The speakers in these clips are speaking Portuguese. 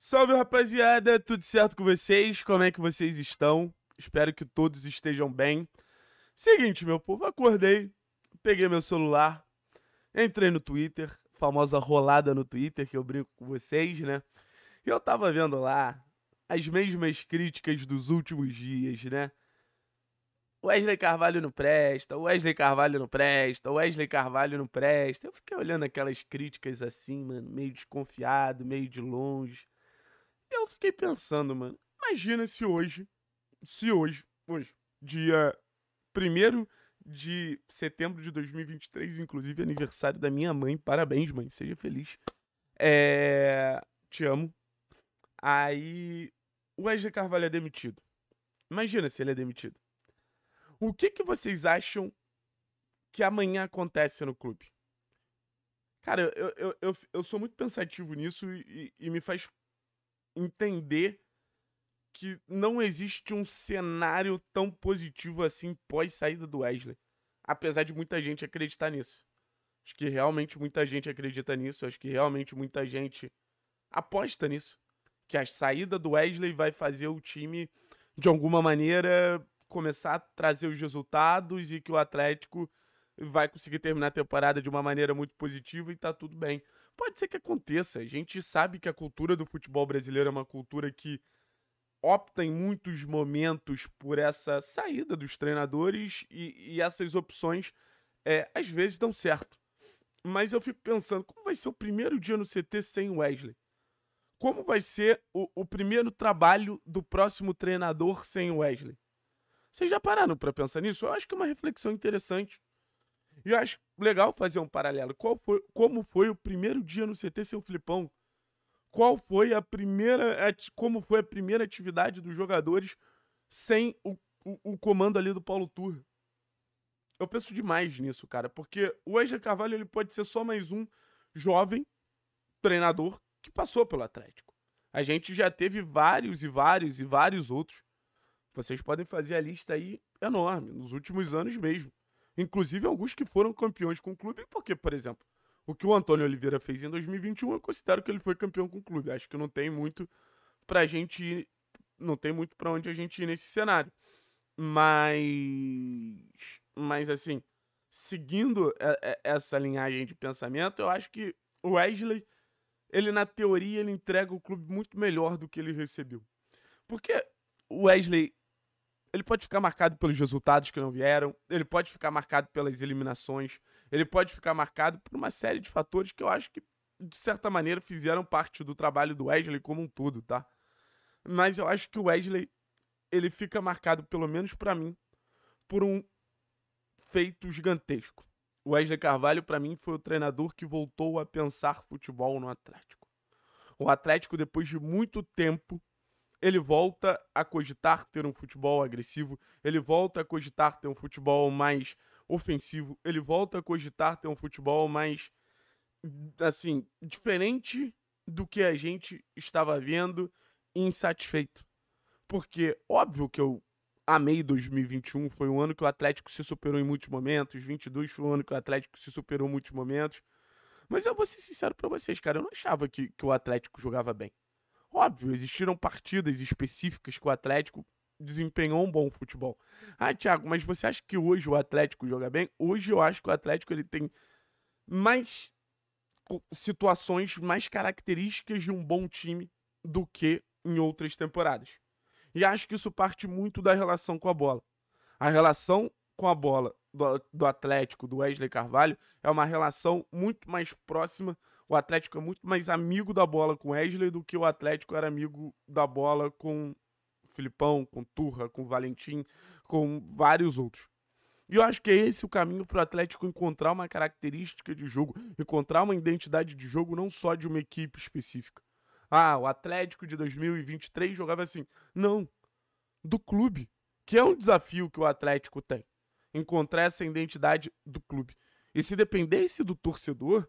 Salve rapaziada, tudo certo com vocês? Como é que vocês estão? Espero que todos estejam bem. Seguinte, meu povo, acordei, peguei meu celular, entrei no Twitter, famosa rolada no Twitter que eu brinco com vocês, né? E eu tava vendo lá as mesmas críticas dos últimos dias, né? Wesley Carvalho não presta, Wesley Carvalho não presta, Wesley Carvalho não presta. Eu fiquei olhando aquelas críticas assim, mano, meio desconfiado, meio de longe. Eu fiquei pensando, mano. Imagina se hoje, se hoje, hoje, dia 1 de setembro de 2023, inclusive aniversário da minha mãe. Parabéns, mãe. Seja feliz. É... Te amo. Aí, o Wesley Carvalho é demitido. Imagina se ele é demitido. O que, que vocês acham que amanhã acontece no clube? Cara, eu, eu, eu, eu sou muito pensativo nisso e, e me faz entender que não existe um cenário tão positivo assim pós saída do Wesley. Apesar de muita gente acreditar nisso. Acho que realmente muita gente acredita nisso. Acho que realmente muita gente aposta nisso. Que a saída do Wesley vai fazer o time, de alguma maneira, começar a trazer os resultados e que o Atlético vai conseguir terminar a temporada de uma maneira muito positiva e tá tudo bem pode ser que aconteça. A gente sabe que a cultura do futebol brasileiro é uma cultura que opta em muitos momentos por essa saída dos treinadores e, e essas opções é, às vezes dão certo. Mas eu fico pensando, como vai ser o primeiro dia no CT sem Wesley? Como vai ser o, o primeiro trabalho do próximo treinador sem Wesley? Vocês já pararam para pensar nisso? Eu acho que é uma reflexão interessante. E eu acho legal fazer um paralelo. Qual foi, como foi o primeiro dia no CT seu Flipão Qual foi a primeira. Como foi a primeira atividade dos jogadores sem o, o, o comando ali do Paulo Tur Eu penso demais nisso, cara, porque o Wesley Carvalho ele pode ser só mais um jovem treinador que passou pelo Atlético. A gente já teve vários e vários e vários outros. Vocês podem fazer a lista aí enorme, nos últimos anos mesmo. Inclusive alguns que foram campeões com o clube, porque, por exemplo, o que o Antônio Oliveira fez em 2021, eu considero que ele foi campeão com o clube. Acho que não tem muito pra gente ir, não tem muito para onde a gente ir nesse cenário. Mas mas assim, seguindo essa linhagem de pensamento, eu acho que o Wesley ele na teoria ele entrega o clube muito melhor do que ele recebeu. Porque o Wesley ele pode ficar marcado pelos resultados que não vieram, ele pode ficar marcado pelas eliminações, ele pode ficar marcado por uma série de fatores que eu acho que, de certa maneira, fizeram parte do trabalho do Wesley como um todo, tá? Mas eu acho que o Wesley, ele fica marcado, pelo menos para mim, por um feito gigantesco. O Wesley Carvalho, para mim, foi o treinador que voltou a pensar futebol no Atlético. O Atlético, depois de muito tempo, ele volta a cogitar ter um futebol agressivo, ele volta a cogitar ter um futebol mais ofensivo, ele volta a cogitar ter um futebol mais assim, diferente do que a gente estava vendo e insatisfeito. Porque óbvio que eu amei 2021, foi um ano que o Atlético se superou em muitos momentos, 22 foi um ano que o Atlético se superou em muitos momentos. Mas eu vou ser sincero para vocês, cara, eu não achava que, que o Atlético jogava bem. Óbvio, existiram partidas específicas que o Atlético desempenhou um bom futebol. Ah, Thiago, mas você acha que hoje o Atlético joga bem? Hoje eu acho que o Atlético ele tem mais situações, mais características de um bom time do que em outras temporadas. E acho que isso parte muito da relação com a bola. A relação com a bola do, do Atlético, do Wesley Carvalho, é uma relação muito mais próxima o Atlético é muito mais amigo da bola com Wesley do que o Atlético era amigo da bola com Filipão, com Turra, com Valentim, com vários outros. E eu acho que é esse o caminho para o Atlético encontrar uma característica de jogo, encontrar uma identidade de jogo não só de uma equipe específica. Ah, o Atlético de 2023 jogava assim. Não. Do clube. Que é um desafio que o Atlético tem. Encontrar essa identidade do clube. E se dependesse do torcedor,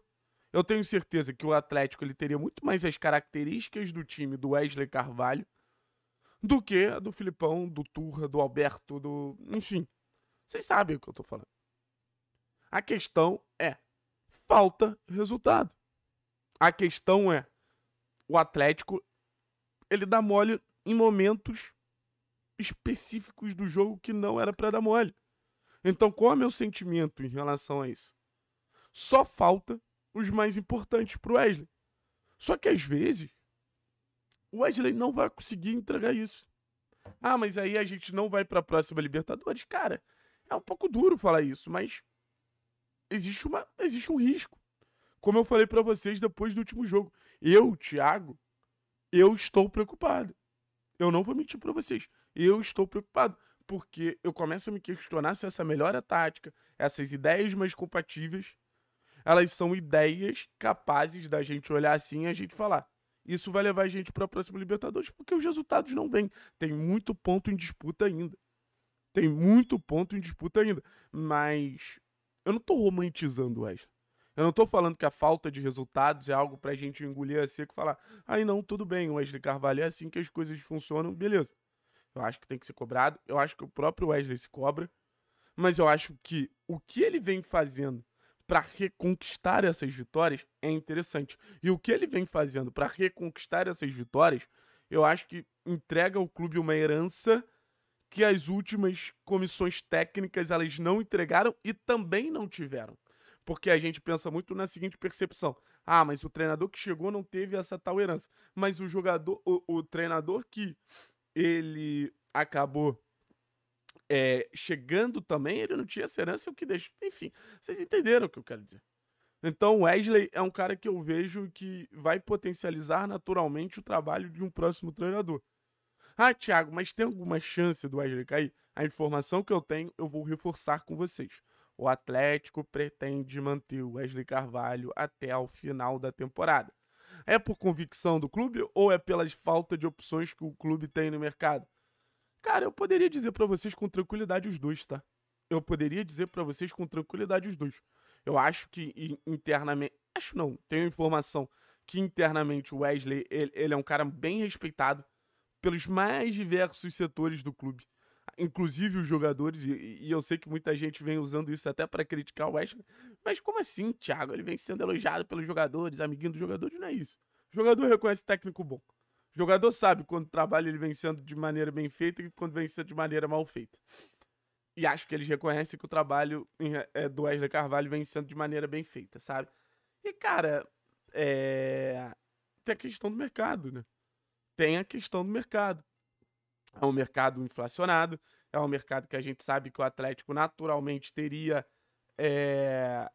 eu tenho certeza que o Atlético ele teria muito mais as características do time do Wesley Carvalho do que a do Filipão, do Turra, do Alberto, do. Enfim. Vocês sabem o que eu tô falando. A questão é: falta resultado. A questão é: o Atlético ele dá mole em momentos específicos do jogo que não era para dar mole. Então, qual é o meu sentimento em relação a isso? Só falta os mais importantes para o Wesley. Só que às vezes o Wesley não vai conseguir entregar isso. Ah, mas aí a gente não vai para a próxima Libertadores. Cara, é um pouco duro falar isso, mas existe, uma, existe um risco. Como eu falei para vocês depois do último jogo, eu, Thiago, eu estou preocupado. Eu não vou mentir para vocês. Eu estou preocupado porque eu começo a me questionar se essa melhora tática, essas ideias mais compatíveis elas são ideias capazes da gente olhar assim e a gente falar. Isso vai levar a gente para a próxima Libertadores, porque os resultados não vêm. Tem muito ponto em disputa ainda. Tem muito ponto em disputa ainda. Mas eu não tô romantizando o Wesley. Eu não tô falando que a falta de resultados é algo pra gente engolir a seco e falar, aí ah, não, tudo bem, o Wesley Carvalho é assim que as coisas funcionam, beleza. Eu acho que tem que ser cobrado, eu acho que o próprio Wesley se cobra, mas eu acho que o que ele vem fazendo para reconquistar essas vitórias é interessante. E o que ele vem fazendo para reconquistar essas vitórias, eu acho que entrega ao clube uma herança que as últimas comissões técnicas elas não entregaram e também não tiveram. Porque a gente pensa muito na seguinte percepção: ah, mas o treinador que chegou não teve essa tal herança. Mas o jogador, o, o treinador que ele acabou é, chegando também, ele não tinha essa herança, o que deixa. Enfim, vocês entenderam o que eu quero dizer. Então, Wesley é um cara que eu vejo que vai potencializar naturalmente o trabalho de um próximo treinador. Ah, Thiago, mas tem alguma chance do Wesley cair? A informação que eu tenho, eu vou reforçar com vocês. O Atlético pretende manter o Wesley Carvalho até o final da temporada. É por convicção do clube ou é pela falta de opções que o clube tem no mercado? Cara, eu poderia dizer para vocês com tranquilidade os dois, tá? Eu poderia dizer para vocês com tranquilidade os dois. Eu acho que internamente. Acho não, tenho informação que internamente o Wesley ele, ele é um cara bem respeitado pelos mais diversos setores do clube inclusive os jogadores, e, e, eu sei que muita gente vem usando isso até para criticar o Wesley, mas como assim, Thiago? Ele vem sendo elogiado pelos jogadores, amiguinho dos jogadores, não é isso. O jogador reconhece técnico bom. O jogador sabe quando trabalha ele vem sendo de maneira bem feita e quando vem sendo de maneira mal feita. E acho que eles reconhecem que o trabalho é, do Wesley Carvalho vem sendo de maneira bem feita, sabe? E, cara, é... tem a questão do mercado, né? Tem a questão do mercado. É um mercado inflacionado, é um mercado que a gente sabe que o Atlético naturalmente teria, é...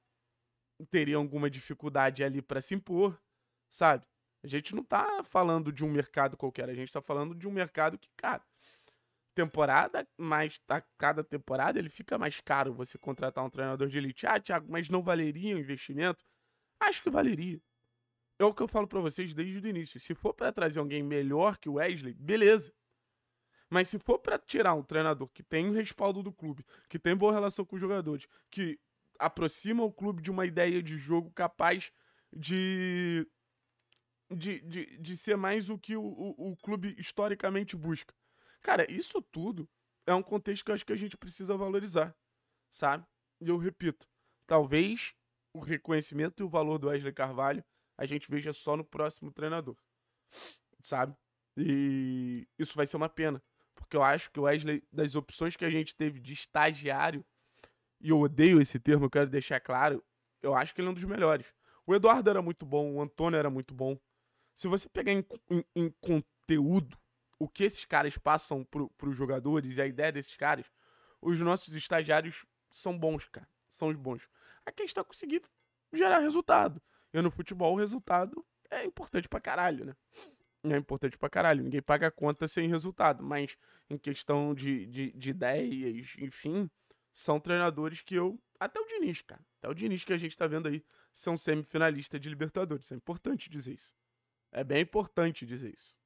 teria alguma dificuldade ali para se impor, sabe? A gente não tá falando de um mercado qualquer, a gente tá falando de um mercado que, cara, temporada, mas a cada temporada ele fica mais caro você contratar um treinador de elite. Ah, Thiago, mas não valeria o investimento? Acho que valeria. É o que eu falo para vocês desde o início. Se for para trazer alguém melhor que o Wesley, beleza. Mas se for para tirar um treinador que tem o respaldo do clube, que tem boa relação com os jogadores, que aproxima o clube de uma ideia de jogo capaz de de, de, de ser mais o que o, o, o clube historicamente busca. Cara, isso tudo é um contexto que eu acho que a gente precisa valorizar, sabe? E eu repito, talvez o reconhecimento e o valor do Wesley Carvalho a gente veja só no próximo treinador, sabe? E isso vai ser uma pena, porque eu acho que o Wesley, das opções que a gente teve de estagiário, e eu odeio esse termo, eu quero deixar claro, eu acho que ele é um dos melhores. O Eduardo era muito bom, o Antônio era muito bom, se você pegar em, em, em conteúdo o que esses caras passam para os jogadores e a ideia desses caras, os nossos estagiários são bons, cara. São os bons. A quem está conseguindo gerar resultado. E no futebol o resultado é importante pra caralho, né? É importante pra caralho. Ninguém paga a conta sem resultado. Mas em questão de, de, de ideias, enfim, são treinadores que eu. Até o Diniz, cara. Até o Diniz que a gente tá vendo aí são semifinalistas de Libertadores. É importante dizer isso. É bem importante dizer isso.